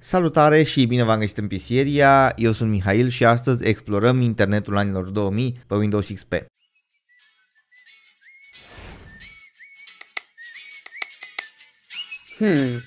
Salutare și bine v-am găsit în Pisieria, eu sunt Mihail și astăzi explorăm internetul anilor 2000 pe Windows XP. Hmm,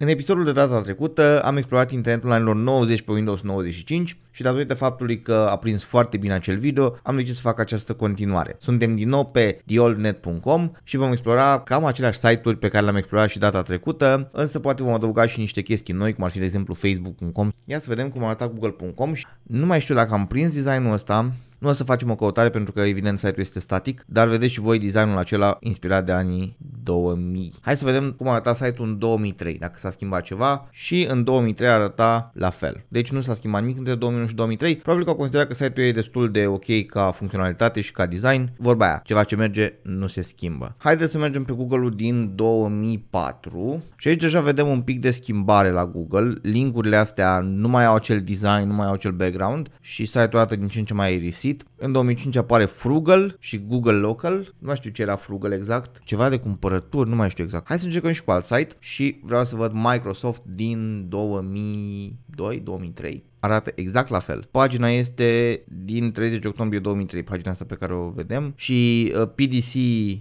În episodul de data trecută am explorat internetul anilor 90 pe Windows 95 și datorită faptului că a prins foarte bine acel video, am decis să fac această continuare. Suntem din nou pe theoldnet.com și vom explora cam aceleași site-uri pe care le-am explorat și data trecută, însă poate vom adăuga și niște chestii noi, cum ar fi de exemplu facebook.com. Ia să vedem cum arată google.com și nu mai știu dacă am prins designul ăsta, nu o să facem o căutare pentru că evident site-ul este static, dar vedeți și voi designul acela inspirat de anii 2000. Hai să vedem cum arăta site-ul în 2003, dacă s-a schimbat ceva și în 2003 arăta la fel. Deci nu s-a schimbat nimic între 2001 și 2003. Probabil că au considerat că site-ul e destul de ok ca funcționalitate și ca design. Vorba aia, ceva ce merge nu se schimbă. Haideți să mergem pe Google-ul din 2004 și aici deja vedem un pic de schimbare la Google. Linkurile astea nu mai au acel design, nu mai au acel background și site-ul arată din ce în ce mai risit. În 2005 apare Frugal și Google Local. Nu mai știu ce era Frugal exact. Ceva de cumpărături cumpărături, nu mai știu exact. Hai să încercăm și cu alt site și vreau să văd Microsoft din 2002-2003 arată exact la fel. Pagina este din 30 octombrie 2003, pagina asta pe care o vedem și uh, PDC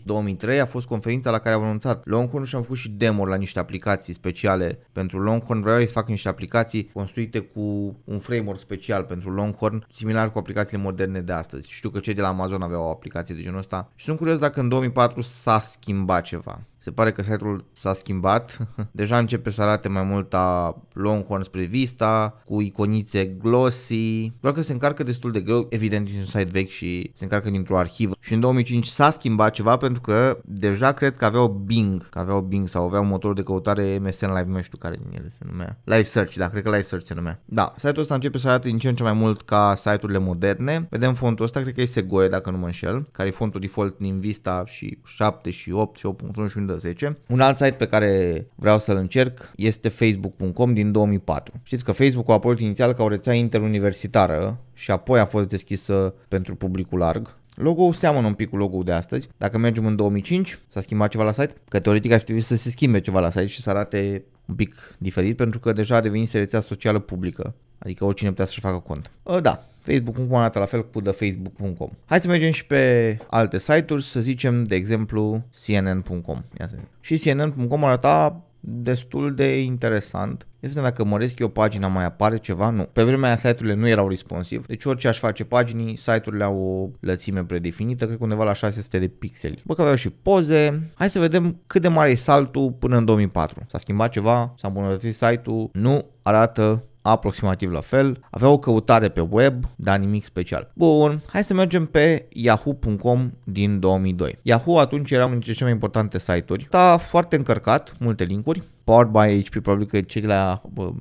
2003 a fost conferința la care au anunțat Longhorn și am făcut și demo la niște aplicații speciale pentru Longhorn. Vreau să fac niște aplicații construite cu un framework special pentru Longhorn, similar cu aplicațiile moderne de astăzi. Știu că cei de la Amazon aveau o aplicație de genul ăsta și sunt curios dacă în 2004 s-a schimbat ceva. Se pare că site-ul s-a schimbat, deja începe să arate mai mult a Longhorn spre Vista, cu iconițe glossy, doar că se încarcă destul de greu, evident din un site vechi și se încarcă dintr-o arhivă. Și în 2005 s-a schimbat ceva pentru că deja cred că aveau Bing, că aveau Bing sau aveau motor de căutare MSN Live, nu știu care din ele se numea. Live Search, da, cred că Live Search se numea. Da, site-ul ăsta începe să arate din ce în ce mai mult ca site-urile moderne. Vedem fontul ăsta, cred că e Segoe, dacă nu mă înșel, care e fontul default din Vista și 7 și 8 și 8.1 și unde 2010. Un alt site pe care vreau să-l încerc este facebook.com din 2004. Știți că Facebook a apărut inițial ca o rețea interuniversitară și apoi a fost deschisă pentru publicul larg. Logo-ul seamănă un pic cu logo-ul de astăzi. Dacă mergem în 2005, s-a schimbat ceva la site? Că teoretic aș trebui să se schimbe ceva la site și să arate un pic diferit pentru că deja a devenit rețea socială publică. Adică oricine putea să-și facă cont. A, ă, da, facebook.com arată la fel cu de facebook.com. Hai să mergem și pe alte site-uri, să zicem de exemplu cnn.com. Ia să și cnn.com arăta destul de interesant. Este dacă măresc eu pagina, mai apare ceva? Nu. Pe vremea aia site-urile nu erau responsive, deci orice aș face paginii, site-urile au o lățime predefinită, cred că undeva la 600 de pixeli. Bă că aveau și poze. Hai să vedem cât de mare e saltul până în 2004. S-a schimbat ceva? S-a îmbunătățit site-ul? Nu arată aproximativ la fel, avea o căutare pe web, dar nimic special. Bun, hai să mergem pe yahoo.com din 2002. Yahoo atunci era unul dintre cele mai importante site-uri, sta foarte încărcat, multe linkuri, Powered by HP, probabil că cei la um,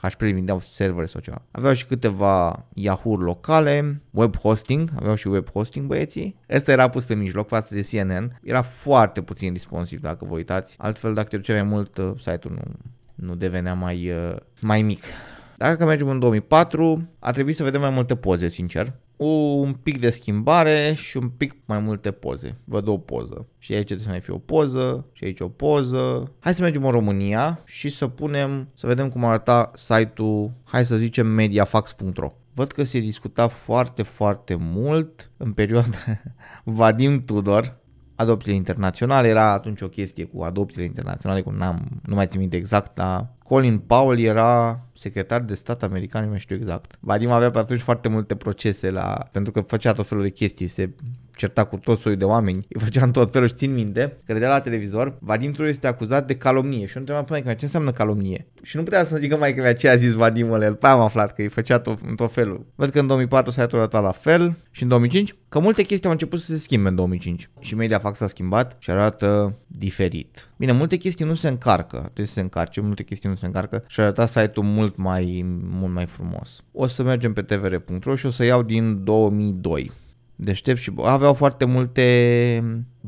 HP vindeau servere sau ceva. Aveau și câteva Yahoo locale, web hosting, aveau și web hosting băieții. Ăsta era pus pe mijloc față de CNN, era foarte puțin responsiv dacă vă uitați, altfel dacă te duceai mai mult ă, site-ul nu nu devenea mai, uh, mai mic. Dacă mergem în 2004, a trebuit să vedem mai multe poze, sincer. Un pic de schimbare și un pic mai multe poze. Văd o poză. Și aici trebuie să mai fie o poză, și aici o poză. Hai să mergem în România și să punem, să vedem cum arăta site-ul, hai să zicem, mediafax.ro. Văd că se discuta foarte, foarte mult în perioada Vadim Tudor, adopțiile internaționale, era atunci o chestie cu adopțiile internaționale, cum n-am, nu mai țin minte exact, dar Colin Powell era secretar de stat american, nu știu exact. Vadim avea pe atunci foarte multe procese la, pentru că făcea tot felul de chestii, se certa cu tot soiul de oameni, îi făcea în tot felul și țin minte, credea la televizor, Vadim Trul este acuzat de calomnie și eu întrebam pe păi, maică ce înseamnă calomnie? Și nu putea să zică mai că ce a zis Vadim el pe păi, am aflat că îi făcea tot, în tot felul. Văd că în 2004 s-a dat la fel și în 2005, că multe chestii au început să se schimbe în 2005 și media fax s-a schimbat și arată diferit. Bine, multe chestii nu se încarcă, trebuie să se încarce, multe chestii nu se încarcă și arăta site-ul mult mai, mult mai frumos. O să mergem pe tvr.ro și o să iau din 2002. Deștept și aveau foarte multe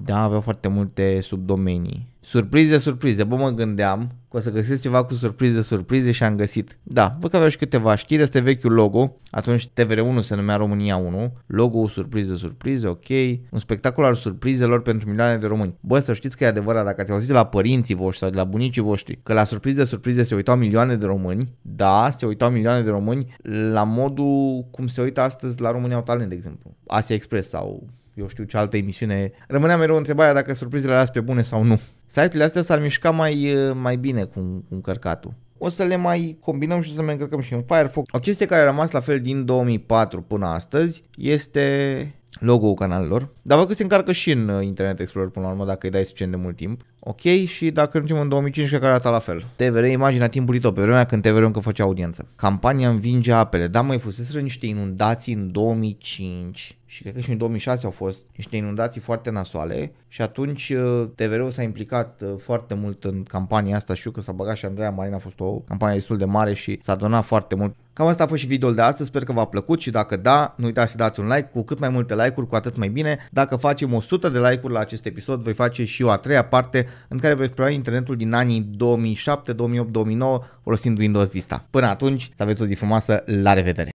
da, aveau foarte multe subdomenii. Surprize, surprize. Bă, mă gândeam că o să găsesc ceva cu surprize, surprize și am găsit. Da, văd că aveau și câteva știri. Este vechiul logo. Atunci TVR1 se numea România 1. Logo, surprize, surprize, ok. Un spectacol al surprizelor pentru milioane de români. Bă, să știți că e adevărat. Dacă ați auzit de la părinții voștri sau de la bunicii voștri că la surprize, surprize se uitau milioane de români, da, se uitau milioane de români la modul cum se uită astăzi la România au talent, de exemplu. Asia Express sau eu știu ce altă emisiune. Rămânea mereu întrebarea dacă surprizele las pe bune sau nu. Site-urile astea s-ar mișca mai, mai bine cu, cu încărcatul. O să le mai combinăm și o să le încărcăm și în Firefox. O chestie care a rămas la fel din 2004 până astăzi este logo-ul canalelor. Dar văd că se încarcă și în uh, Internet Explorer până la urmă dacă îi dai suficient de mult timp ok și dacă ajungem în 2015 care arată la fel. TVR, imaginea timpului tot, pe vremea când TVR încă făcea audiență. Campania învinge apele, da mai fuseseră niște inundații în 2005 și cred că și în 2006 au fost niște inundații foarte nasoale și atunci uh, TVR-ul s-a implicat uh, foarte mult în campania asta, știu că s-a băgat și Andreea Marina a fost o campanie destul de mare și s-a donat foarte mult. Cam asta a fost și videoul de astăzi, sper că v-a plăcut și dacă da, nu uitați să dați un like, cu cât mai multe like-uri, cu atât mai bine. Dacă facem 100 de like-uri la acest episod, voi face și o a treia parte în care voi explora internetul din anii 2007, 2008, 2009 folosind Windows Vista. Până atunci, să aveți o zi frumoasă, la revedere!